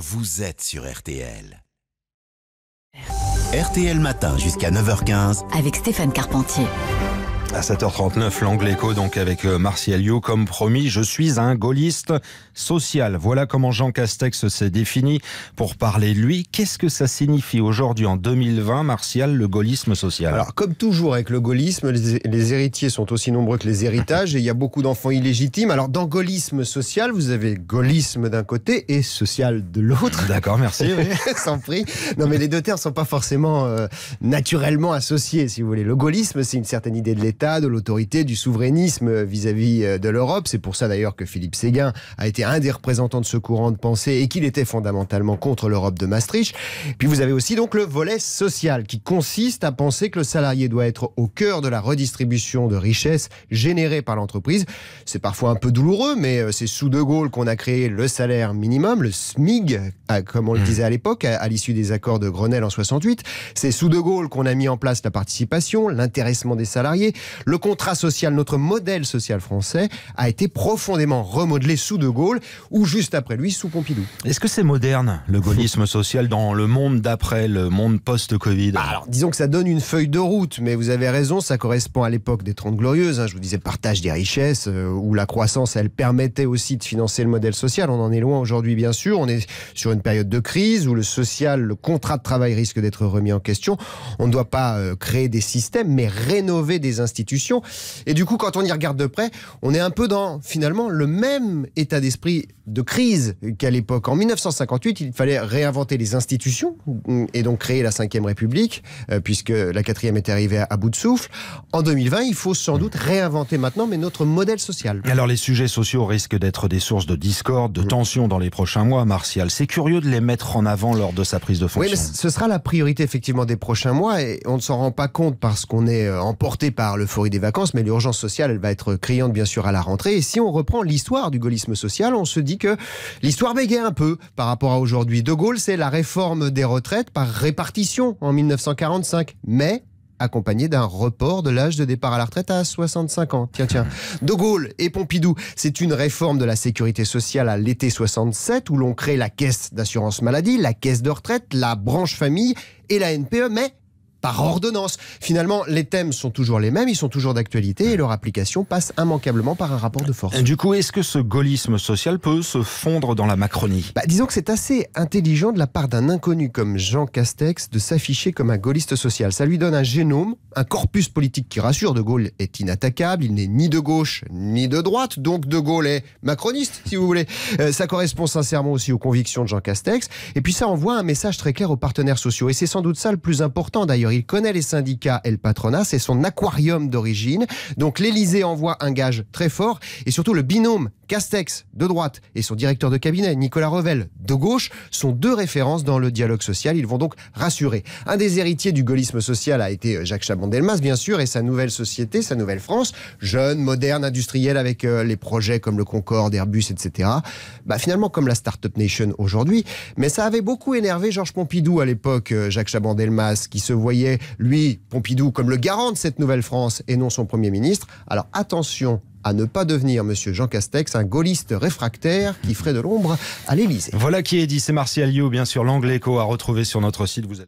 vous êtes sur RTL. RTL Matin jusqu'à 9h15 avec Stéphane Carpentier. À 7h39, l'Angléco, donc avec euh, Martial You. Comme promis, je suis un gaulliste social. Voilà comment Jean Castex s'est défini pour parler de lui. Qu'est-ce que ça signifie aujourd'hui en 2020, Martial, le gaullisme social Alors, comme toujours avec le gaullisme, les, héritiers sont aussi nombreux que les héritages et il y a beaucoup d'enfants illégitimes. Alors, dans gaullisme social, vous avez gaullisme d'un côté et social de l'autre. D'accord, merci. Sans prix. Non, mais les deux termes ne sont pas forcément euh, naturellement associés, si vous voulez. Le gaullisme, c'est une certaine idée de l'État de l'autorité, du souverainisme euh, vis-à-vis -vis euh, de l'Europe. C'est pour ça d'ailleurs que Philippe Séguin a été un des représentants de ce courant de pensée et qu'il était fondamentalement contre l'Europe de Maastricht. Puis vous avez aussi donc le volet social qui consiste à penser que le salarié doit être au cœur de la redistribution de richesses générées par l'entreprise. C'est parfois un peu douloureux, mais euh, c'est sous De Gaulle qu'on a créé le salaire minimum, le SMIG, comme on le mmh. disait à l'époque, à l'issue des accords de Grenelle en 68. C'est sous De Gaulle qu'on a mis en place la participation, l'intéressement des salariés. Le contrat social, notre modèle social français, a été profondément remodelé sous De Gaulle ou juste après lui sous Pompidou. Est-ce que c'est moderne, le gaullisme social, dans le monde d'après, le monde post-Covid bah Alors, disons que ça donne une feuille de route, mais vous avez raison, ça correspond à l'époque des Trente Glorieuses. Hein. je vous disais partage des richesses, euh, où la croissance, elle permettait aussi de financer le modèle social. On en est loin aujourd'hui, bien sûr. On est sur une période de crise où le social, le contrat de travail risque d'être remis en question. On ne doit pas euh, créer des systèmes, mais rénover des institutions et du coup, quand on y regarde de près, on est un peu dans finalement le même état d'esprit de crise qu'à l'époque. En 1958, il fallait réinventer les institutions et donc créer la Ve République, euh, puisque la quatrième était arrivée à bout de souffle. En 2020, il faut sans doute réinventer maintenant, mais notre modèle social. Alors les sujets sociaux risquent d'être des sources de discorde, de tension dans les prochains mois, Martial. C'est curieux de les mettre en avant lors de sa prise de fonction. Oui, mais ce sera la priorité effectivement des prochains mois et on ne s'en rend pas compte parce qu'on est euh, emporté par le l'euphorie des vacances, mais l'urgence sociale, elle va être criante bien sûr à la rentrée. Et si on reprend l'histoire du gaullisme social, on se dit que l'histoire bégaye un peu par rapport à aujourd'hui. De Gaulle, c'est la réforme des retraites par répartition en 1945. Mais accompagnée d'un report de l'âge de départ à la retraite à 65 ans. Tiens, tiens. De Gaulle et Pompidou, c'est une réforme de la sécurité sociale à l'été 67 où l'on crée la caisse d'assurance maladie, la caisse de retraite, la branche famille et la NPE, mais par ordonnance. Finalement, les thèmes sont toujours les mêmes, ils sont toujours d'actualité et leur application passe immanquablement par un rapport de force. du coup, est-ce que ce gaullisme social peut se fondre dans la Macronie bah, Disons que c'est assez intelligent de la part d'un inconnu comme Jean Castex de s'afficher comme un gaulliste social. Ça lui donne un génome, un corpus politique qui rassure. De Gaulle est inattaquable, il n'est ni de gauche ni de droite, donc De Gaulle est macroniste, si vous voulez. Euh, ça correspond sincèrement aussi aux convictions de Jean Castex. Et puis ça envoie un message très clair aux partenaires sociaux. Et c'est sans doute ça le plus important d'ailleurs il connaît les syndicats et le patronat. C'est son aquarium d'origine. Donc l'Elysée envoie un gage très fort. Et surtout, le binôme Castex de droite et son directeur de cabinet, Nicolas Revel, de gauche, sont deux références dans le dialogue social. Ils vont donc rassurer. Un des héritiers du gaullisme social a été euh, Jacques chaban delmas bien sûr, et sa nouvelle société, sa nouvelle France, jeune, moderne, industrielle, avec euh, les projets comme le Concorde, Airbus, etc. Bah, finalement, comme la Startup Nation aujourd'hui. Mais ça avait beaucoup énervé Georges Pompidou à l'époque, euh, Jacques chaban delmas qui se voyait est, lui, Pompidou, comme le garant de cette nouvelle France et non son Premier ministre. Alors attention à ne pas devenir, Monsieur Jean Castex, un gaulliste réfractaire qui ferait de l'ombre à l'Élysée. Voilà qui est dit. C'est Martial Liu, bien sûr, l'anglais, écho a retrouver sur notre site. Vous